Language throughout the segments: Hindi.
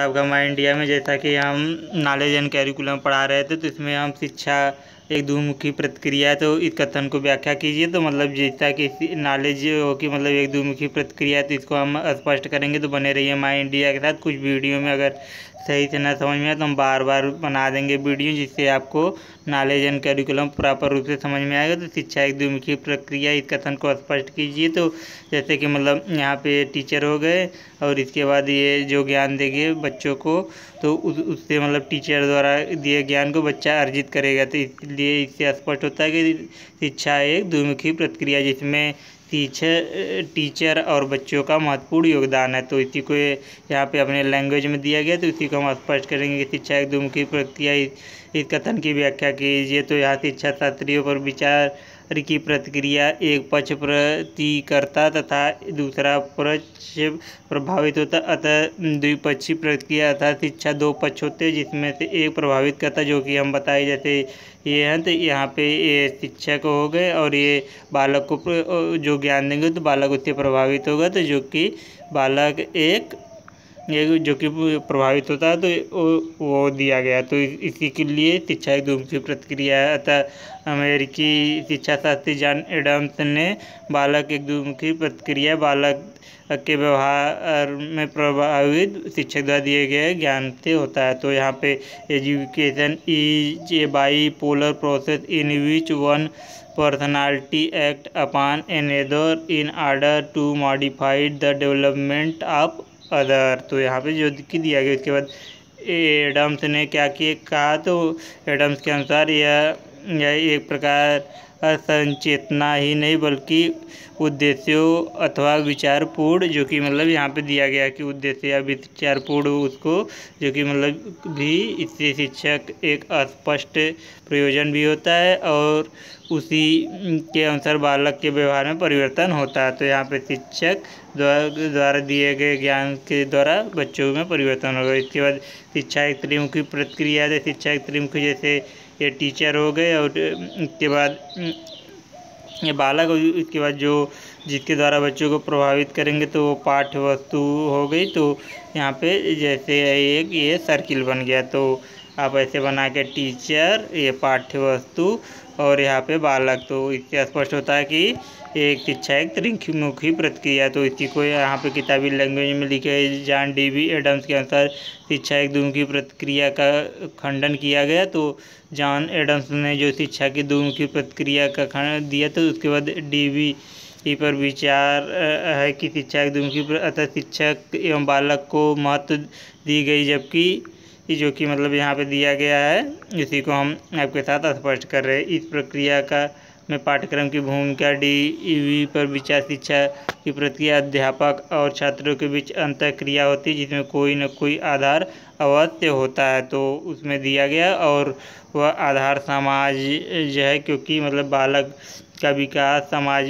आपका हमारे इंडिया में जैसा कि हम नॉलेज एंड कैरिकुलम पढ़ा रहे थे तो इसमें हम शिक्षा एक दुमुखी प्रतिक्रिया है तो इस कथन को व्याख्या कीजिए तो मतलब जैसा कि नॉलेज हो कि मतलब एक दुमुखी प्रतिक्रिया है तो इसको हम स्पष्ट करेंगे तो बने रहिए हमारे इंडिया के साथ कुछ वीडियो में अगर सही से ना समझ में आए तो हम बार बार बना देंगे वीडियो जिससे आपको नॉलेज एंड कैरिकुलम प्रॉपर रूप से समझ में आएगा तो शिक्षा एक द्विमुखी प्रक्रिया इस कथन को स्पष्ट कीजिए तो जैसे कि मतलब यहाँ पे टीचर हो गए और इसके बाद ये जो ज्ञान देंगे बच्चों को तो उस उससे मतलब टीचर द्वारा दिए ज्ञान को बच्चा अर्जित करेगा तो इसलिए इससे स्पष्ट होता है कि शिक्षा एक द्विमुखी प्रक्रिया जिसमें टीचर टीचर और बच्चों का महत्वपूर्ण योगदान है तो इसी को यहाँ पे अपने लैंग्वेज में दिया गया तो इसी को हम स्पष्ट करेंगे कि शिक्षा एक दुमुखी प्रक्रिया इस कथन की व्याख्या कीजिए तो यहाँ शिक्षा शास्त्रियों पर विचार की प्रतिक्रिया एक पक्ष प्रतिकर्ता तथा दूसरा पक्ष प्रभावित होता अतः द्विपक्षीय प्रतिक्रिया अर्थात शिक्षा दो पक्ष होते हैं जिसमें से एक प्रभावित करता जो कि हम बताए जैसे ये हैं तो यहाँ पे ये शिक्षक हो गए और ये बालक को जो ज्ञान देंगे तो बालक उससे प्रभावित होगा तो जो कि बालक एक जो कि प्रभावित होता है तो वो दिया गया तो इसी के लिए शिक्षा एक दूसरी प्रतिक्रिया है अतः अमेरिकी शिक्षा शास्त्री जॉन एडम्स ने बालक एक की प्रतिक्रिया बालक के व्यवहार में प्रभावित शिक्षक द्वारा दिए गए ज्ञान से होता है तो यहाँ पे education is a bipolar process in which one act upon another in order to modified the development of other तो यहाँ पे जो की दिया गया उसके बाद एडम्स ने क्या किया कहा तो एडम्स के अनुसार यह यह एक प्रकार संचेतना ही नहीं बल्कि उद्देश्यों अथवा विचारपूर्ण जो कि मतलब यहाँ पे दिया गया कि उद्देश्य या विचारपूर्ण उसको जो कि मतलब भी इससे शिक्षक एक अस्पष्ट प्रयोजन भी होता है और उसी के अनुसार बालक के व्यवहार में परिवर्तन होता है तो यहाँ पे शिक्षक द्वारा दिए गए ज्ञान के द्वारा बच्चों में परिवर्तन होगा इसके बाद शिक्षा एक त्रिमुखी प्रतिक्रिया शिक्षा एक त्रिमुखी जैसे ये टीचर हो गए और उसके बाद ये बालक उसके बाद जो जिसके द्वारा बच्चों को प्रभावित करेंगे तो वो पाठ्य वस्तु हो गई तो यहाँ पे जैसे एक ये सर्किल बन गया तो आप ऐसे बना के टीचर ये पाठ्य वस्तु और यहाँ पे बालक तो इससे स्पष्ट होता है कि एक शिक्षा एक त्रिमुखी प्रतिक्रिया तो इसी को यहाँ पे किताबी लैंग्वेज में लिखे जॉन डी बी एडम्स के अनुसार शिक्षा एक दुमुखी प्रतिक्रिया का खंडन किया गया तो जॉन एडम्स ने जो शिक्षा की दुमुखी प्रतिक्रिया का खंडन दिया तो उसके बाद डी बी ई पर विचार है कि शिक्षा एक दुमुखी अतः शिक्षक एवं बालक को महत्व दी गई जबकि जो कि मतलब यहाँ पे दिया गया है इसी को हम आपके साथ स्पष्ट कर रहे हैं इस प्रक्रिया का में पाठ्यक्रम की भूमिका डी ई e पर विचार शिक्षा की प्रक्रिया अध्यापक और छात्रों के बीच अंतर क्रिया होती है जिसमें कोई ना कोई आधार अवश्य होता है तो उसमें दिया गया और वह आधार समाज जो है क्योंकि मतलब बालक का विकास समाज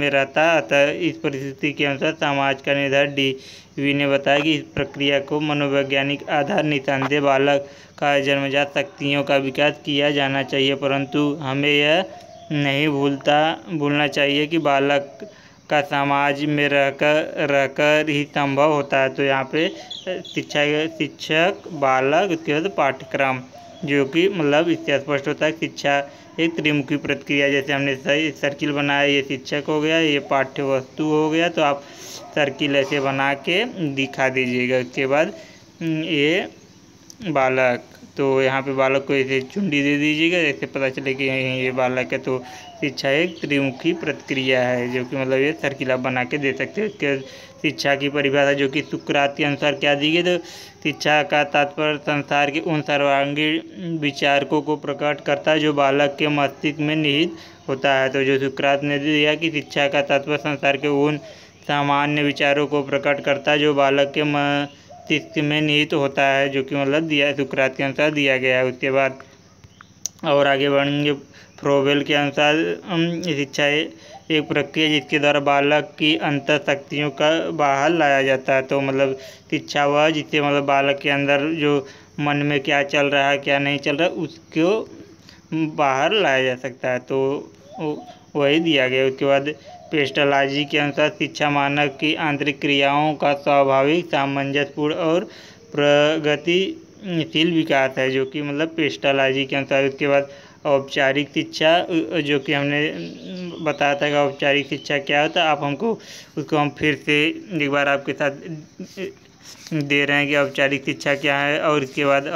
में रहता है अतः इस परिस्थिति के अनुसार समाज का निर्धारण डी वी e ने बताया कि इस प्रक्रिया को मनोवैज्ञानिक आधार निसंदेह बालक का जन्मजात शक्तियों का विकास किया जाना चाहिए परंतु हमें यह नहीं भूलता भूलना चाहिए कि बालक का समाज में रहकर रहकर ही संभव होता है तो यहाँ पे शिक्षा शिक्षक बालक उसके बाद पाठ्यक्रम जो कि मतलब इससे स्पष्ट होता है शिक्षा एक त्रिमुखी प्रतिक्रिया जैसे हमने सही सर्किल बनाया ये शिक्षक हो गया ये पाठ्य वस्तु हो गया तो आप सर्किल ऐसे बना के दिखा दीजिएगा उसके बाद ये बालक तो यहाँ पे बालक को ऐसे चुंडी दे दीजिएगा जैसे पता चले कि ये बालक है तो शिक्षा एक त्रिमुखी प्रतिक्रिया है जो कि मतलब ये सर्किला बना के दे सकते हैं शिक्षा की परिभाषा जो कि सुक्रात के अनुसार क्या दी गई तो शिक्षा का तात्पर्य संसार के उन सर्वांगीण विचारकों को प्रकट करता है जो बालक के मस्तिष्क में निहित होता है तो जो सुक्रात ने दिया कि शिक्षा का तात्पर्य संसार के उन सामान्य विचारों को प्रकट करता है जो बालक के मस्तिष्क में निहित तो होता है जो कि मतलब दिया सुक्रात के अनुसार दिया गया है उसके बाद और आगे बढ़ेंगे प्रोवेल के अनुसार शिक्षा एक प्रक्रिया जिसके द्वारा बालक की अंतर शक्तियों का बाहर लाया जाता है तो मतलब शिक्षा वह जिससे मतलब बालक के अंदर जो मन में क्या चल रहा है क्या नहीं चल रहा उसको बाहर लाया जा सकता है तो वही दिया गया उसके बाद पेस्टलाजी के अनुसार शिक्षा मानक की आंतरिक क्रियाओं का स्वाभाविक सामंजस्यपूर्ण और प्रगतिशील विकास है जो कि मतलब पेस्टलाजी के अनुसार उसके बाद औपचारिक शिक्षा जो कि हमने बताया था कि औपचारिक शिक्षा क्या होता है आप हमको उसको हम फिर से एक बार आपके साथ दे रहे हैं कि औपचारिक शिक्षा क्या है और इसके बाद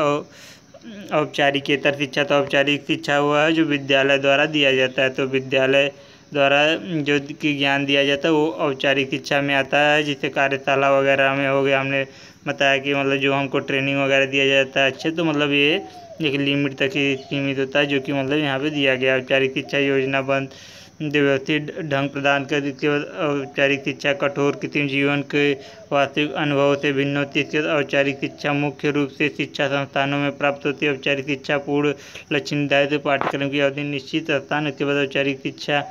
औपचारिकेतर शिक्षा तो औपचारिक शिक्षा हुआ है जो विद्यालय द्वारा दिया जाता है तो विद्यालय द्वारा जो कि ज्ञान दिया जाता है वो औपचारिक शिक्षा में आता है जैसे कार्यशाला वगैरह में हो गया हमने बताया कि मतलब जो हमको ट्रेनिंग वगैरह दिया जाता है अच्छे तो मतलब ये एक लिमिट तक ही सीमित होता है जो कि मतलब यहाँ पे दिया गया औपचारिक शिक्षा बंद व्यवस्थित ढंग प्रदान कर बाद औपचारिक शिक्षा कठोर कृत्रिम जीवन के वास्तविक अनुभव से भिन्न होती है इसके बाद औपचारिक शिक्षा मुख्य रूप से शिक्षा संस्थानों में प्राप्त होती है औपचारिक शिक्षा पूर्ण लक्षण निर्धारित पाठ्यक्रम की अवधि निश्चित स्थान उसके बाद औपचारिक शिक्षा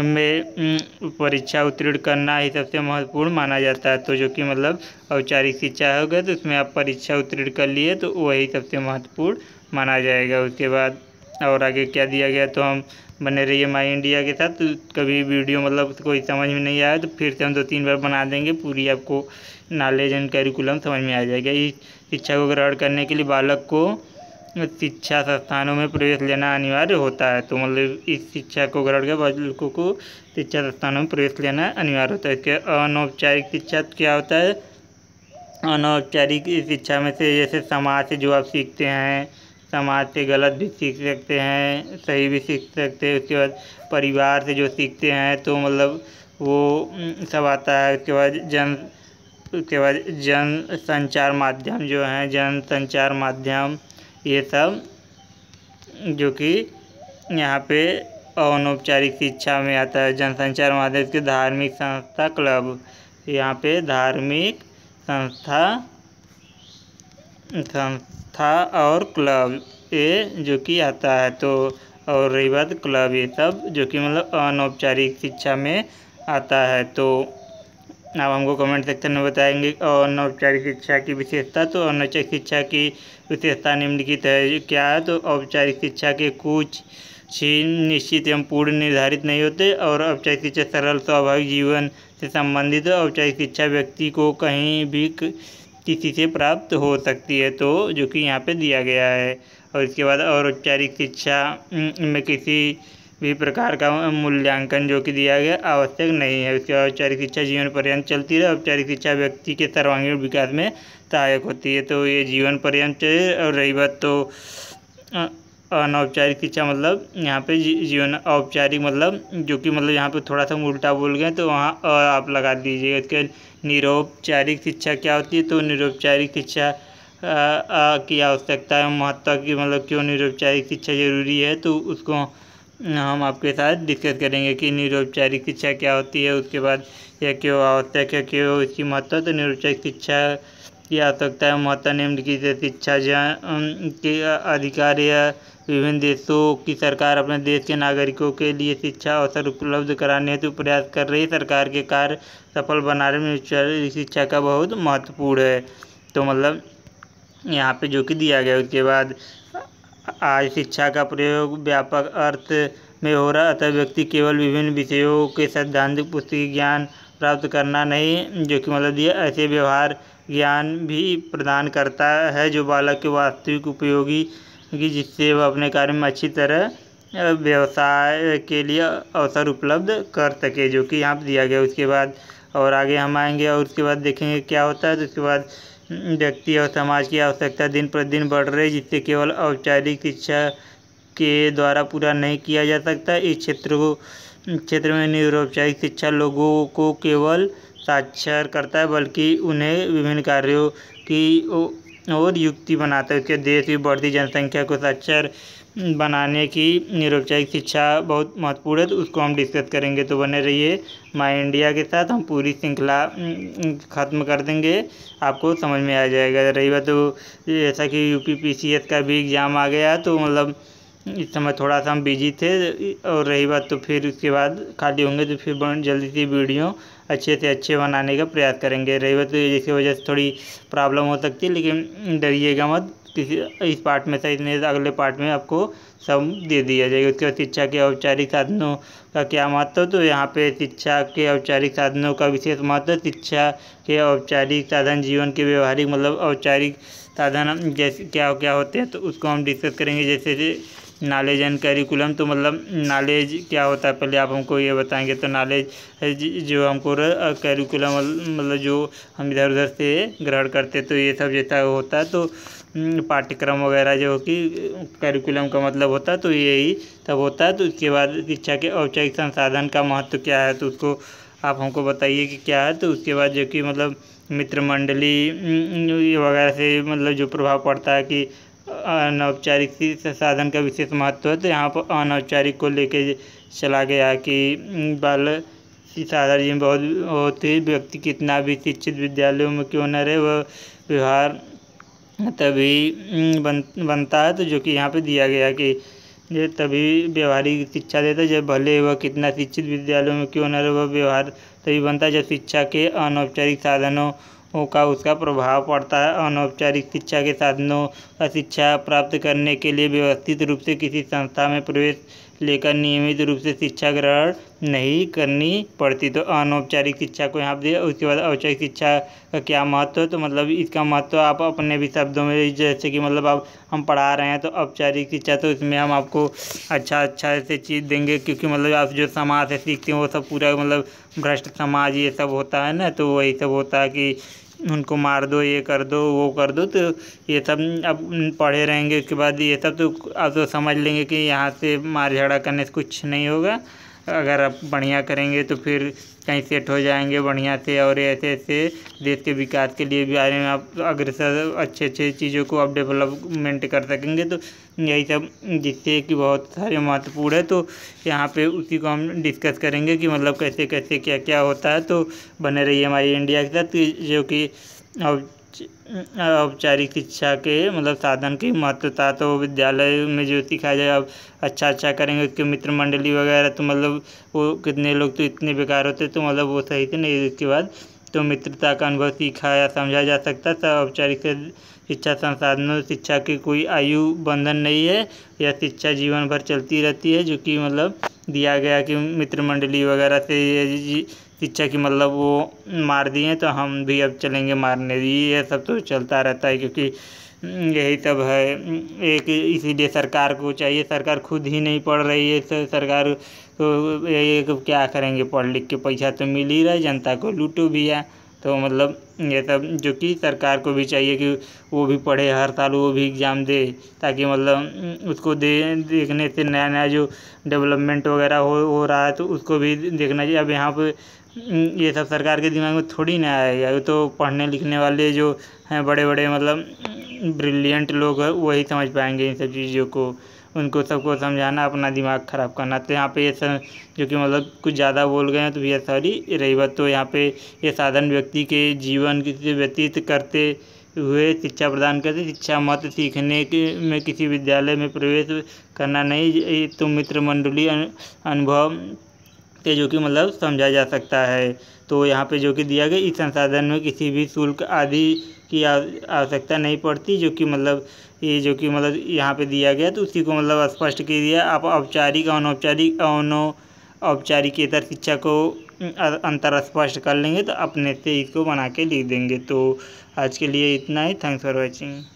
में परीक्षा उत्तीर्ण करना ही सबसे महत्वपूर्ण माना जाता है तो जो कि मतलब औपचारिक शिक्षा हो गया तो उसमें आप परीक्षा उत्तीर्ण कर लिए तो वही सबसे महत्वपूर्ण माना जाएगा उसके बाद और आगे क्या दिया गया तो हम बने रहिए माई इंडिया के साथ तो कभी वीडियो मतलब कोई समझ में नहीं आया तो फिर से हम दो तीन बार बना देंगे पूरी आपको नॉलेज एंड करिकुलम समझ में आ जाएगा इस शिक्षा को ग्रहण करने के लिए बालक को शिक्षा संस्थानों में प्रवेश लेना अनिवार्य होता है तो मतलब इस शिक्षा को ग्रहण कर लोगों को शिक्षा संस्थानों में प्रवेश लेना अनिवार्य होता है इसके अनौपचारिक शिक्षा क्या होता है अनौपचारिक शिक्षा में से जैसे समाज से जो आप सीखते हैं समाज से गलत भी सीख सकते हैं सही भी सीख सकते हैं उसके बाद परिवार से जो सीखते हैं तो मतलब वो सब आता है उसके बाद जन उसके बाद जन संचार माध्यम जो हैं जन संचार माध्यम ये सब जो कि यहाँ पे अनौपचारिक शिक्षा में आता है जनसंचार माध्यम के धार्मिक संस्था क्लब यहाँ पे धार्मिक संस्था संस्था और क्लब ये जो कि आता है तो और रही बात क्लब ये सब जो कि मतलब अनौपचारिक शिक्षा में आता है तो आप हमको कमेंट सेक्शन में बताएंगे और अनौपचारिक शिक्षा की विशेषता तो अनौपचारिक शिक्षा की विशेषता निम्नलिखित है क्या है तो औपचारिक शिक्षा के कुछ छीन निश्चित एवं पूर्ण निर्धारित नहीं होते और औपचारिक शिक्षा सरल स्वाभाविक जीवन से संबंधित है औपचारिक शिक्षा व्यक्ति को कहीं भी किसी से प्राप्त हो सकती है तो जो कि यहाँ पे दिया गया है और इसके बाद और औपचारिक शिक्षा में किसी भी प्रकार का मूल्यांकन जो कि दिया गया आवश्यक नहीं है उसके औपचारिक शिक्षा जीवन पर्यंत चलती रहे औपचारिक शिक्षा व्यक्ति के सर्वांगीण विकास में सहायक होती है तो ये जीवन पर्यंत और रही बात तो अनौपचारिक शिक्षा मतलब यहाँ पे जीवन औपचारिक मतलब जो कि मतलब यहाँ पे थोड़ा सा उल्टा बोल गए तो वहाँ और आप लगा दीजिए इसके निरोपचारिक शिक्षा क्या होती है तो निरोपचारिक शिक्षा की आवश्यकता है महत्व की मतलब क्यों निरोपचारिक शिक्षा जरूरी है तो उसको हम आपके साथ डिस्कस करेंगे कि निरोपचारिक शिक्षा क्या होती है उसके बाद यह क्यों आवश्यक है क्यों इसकी महत्व तो निरोपचारिक शिक्षा की आवश्यकता है महत्व निम्नलिखित शिक्षा जहाँ के अधिकार या विभिन्न देशों की सरकार अपने देश के नागरिकों के लिए शिक्षा अवसर उपलब्ध कराने हेतु प्रयास कर रही सरकार के कार्य सफल बनाने में शिक्षा का बहुत महत्वपूर्ण है तो मतलब यहाँ पे जो कि दिया गया उसके बाद आज शिक्षा का प्रयोग व्यापक अर्थ में हो रहा अतः व्यक्ति केवल विभिन्न विषयों के सैद्धांतिक पुस्तकीय ज्ञान प्राप्त करना नहीं जो कि मतलब ये ऐसे व्यवहार ज्ञान भी प्रदान करता है जो बालक के वास्तविक उपयोगी की जिससे वह अपने कार्य में अच्छी तरह व्यवसाय के लिए अवसर उपलब्ध कर सके जो कि यहाँ पर दिया गया उसके बाद और आगे हम आएंगे और उसके बाद देखेंगे क्या होता है तो उसके बाद व्यक्ति और समाज की आवश्यकता दिन प्रतिदिन बढ़ रही जिससे केवल औपचारिक शिक्षा के द्वारा पूरा नहीं किया जा सकता इस क्षेत्र को क्षेत्र में निरौपचारिक शिक्षा लोगों को केवल साक्षर करता है बल्कि उन्हें विभिन्न कार्यों की और युक्ति बनाता है उसके देश की बढ़ती जनसंख्या को साक्षर बनाने की निरौपचारिक शिक्षा बहुत महत्वपूर्ण है तो उसको हम डिस्कस करेंगे तो बने रहिए माई इंडिया के साथ हम पूरी श्रृंखला ख़त्म कर देंगे आपको समझ में आ जाएगा रही बात तो जैसा कि यू पी का भी एग्ज़ाम आ गया तो मतलब इस समय थोड़ा सा हम बिजी थे और रही बात तो फिर उसके बाद खाली होंगे तो फिर जल्दी से वीडियो अच्छे से अच्छे बनाने का प्रयास करेंगे रही बात तो जिसकी वजह से थोड़ी प्रॉब्लम हो सकती है लेकिन डरिएगा मत किसी इस पार्ट में सही नहीं अगले पार्ट में आपको सब दे दिया जाएगा उसके बाद शिक्षा के औपचारिक साधनों का क्या महत्व तो यहाँ पे शिक्षा के औपचारिक साधनों का विशेष महत्व शिक्षा के औपचारिक साधन जीवन के व्यवहारिक मतलब औपचारिक साधन जैसे क्या क्या होते हैं तो उसको हम डिस्कस करेंगे जैसे नॉलेज एंड करिकुलम तो मतलब नॉलेज क्या होता है पहले आप हमको ये बताएंगे तो नॉलेज जो हमको करिकुलम मतलब जो हम इधर उधर से ग्रहण करते तो ये सब जैसा होता है तो हम्म, पाठ्यक्रम वगैरह जो कि करिकुलम का मतलब होता है तो यही तब होता है तो उसके बाद शिक्षा के औपचारिक संसाधन का महत्व क्या है तो उसको आप हमको बताइए कि क्या है तो उसके बाद जो कि मतलब मित्र मंडली हम्म, हम्म, वगैरह से मतलब जो प्रभाव पड़ता है कि अनौपचारिक साधन का विशेष महत्व है तो यहाँ पर अनौपचारिक को लेके चला गया कि बाल साधार जी बहुत होते व्यक्ति कितना भी शिक्षित विद्यालयों में क्यों न रहे वह व्यवहार तभी बन बनता है तो जो कि यहाँ पे दिया गया कि ये तभी व्यवहारिक शिक्षा देता है जब भले वह कितना शिक्षित विद्यालयों में क्यों न रहे वह व्यवहार तभी बनता है जब शिक्षा के अनौपचारिक साधनों का उसका प्रभाव पड़ता है अनौपचारिक शिक्षा के साधनों का शिक्षा प्राप्त करने के लिए व्यवस्थित रूप से किसी संस्था में प्रवेश लेकर नियमित रूप से शिक्षा ग्रहण नहीं करनी पड़ती तो अनौपचारिक शिक्षा को यहाँ पर उसके बाद औपचारिक शिक्षा का क्या महत्व है तो मतलब इसका महत्व आप अपने भी शब्दों में जैसे कि मतलब आप हम पढ़ा रहे हैं तो औपचारिक शिक्षा तो इसमें हम आपको अच्छा अच्छा ऐसे चीज़ देंगे क्योंकि मतलब आप जो समाज से सीखते हैं वो सब पूरा मतलब भ्रष्ट समाज ये सब होता है ना तो वही सब होता है कि उनको मार दो ये कर दो वो कर दो तो ये सब अब पढ़े रहेंगे उसके बाद ये सब तो अब तो समझ लेंगे कि यहाँ से मार झगड़ा करने से कुछ नहीं होगा अगर आप बढ़िया करेंगे तो फिर कहीं सेट हो जाएंगे बढ़िया से और ऐसे ऐसे देश के विकास के लिए भी बारे में आप अग्रसर अच्छे अच्छे चीज़ों को आप डेवलपमेंट कर सकेंगे तो यही सब जिससे कि बहुत सारे महत्वपूर्ण है तो यहाँ पे उसी को हम डिस्कस करेंगे कि मतलब कैसे कैसे क्या क्या होता है तो बने रहिए हमारी इंडिया के साथ जो कि अब औपचारिक शिक्षा के मतलब साधन की महत्वता तो विद्यालय में जो सिखाया जाए अब अच्छा अच्छा करेंगे कि मित्र मंडली वगैरह तो मतलब वो कितने लोग तो इतने बेकार होते तो मतलब वो सही थे नहीं इसके बाद तो मित्रता का अनुभव या समझा जा सकता था औपचारिक शिक्षा संसाधनों शिक्षा की कोई आयु बंधन नहीं है या शिक्षा जीवन भर चलती रहती है जो कि मतलब दिया गया कि मित्र मंडली वगैरह से ये पिक्चर की मतलब वो मार दिए तो हम भी अब चलेंगे मारने ये सब तो चलता रहता है क्योंकि हम्म, यही सब है एक इसीलिए सरकार को चाहिए सरकार खुद ही नहीं पढ़ रही है सरकार को एक क्या करेंगे पढ़ लिख के पैसा तो मिल ही रहा है जनता को लूटो भी है तो मतलब ये सब जो कि सरकार को भी चाहिए कि वो भी पढ़े हर साल वो भी एग्ज़ाम दे ताकि मतलब हम्म, उसको दे देखने से नया नया जो डेवलपमेंट वगैरह हो हो रहा है तो उसको भी देखना चाहिए अब यहाँ पर हम्म, ये सब सरकार के दिमाग में थोड़ी ना आएगा ये तो पढ़ने लिखने वाले जो हैं बड़े बड़े मतलब ब्रिलियंट हम्म, लोग वही समझ पाएंगे इन सब चीज़ों को उनको सबको समझाना अपना दिमाग ख़राब करना तो यहाँ पे ये सर जो कि मतलब कुछ ज़्यादा बोल गए हैं तो भैया सॉरी रही बात तो यहाँ पे ये साधारण व्यक्ति के जीवन किसी व्यतीत करते हुए शिक्षा प्रदान करते शिक्षा मत सीखने के में किसी विद्यालय में प्रवेश करना नहीं तो मित्र मंडली अनुभव से जो कि मतलब समझा जा सकता है तो यहाँ पे जो कि दिया गया इस संसाधन में किसी भी शुल्क आदि की आवश्यकता नहीं पड़ती जो कि मतलब ये जो कि मतलब यहाँ पे दिया गया तो उसी को मतलब स्पष्ट किया दिया आप औपचारिक अनौपचारिक अनो औपचारिकेतर शिक्षा को अंतर स्पष्ट कर लेंगे तो अपने से इसको बना के लिख देंगे तो आज के लिए इतना ही थैंक्स फॉर वॉचिंग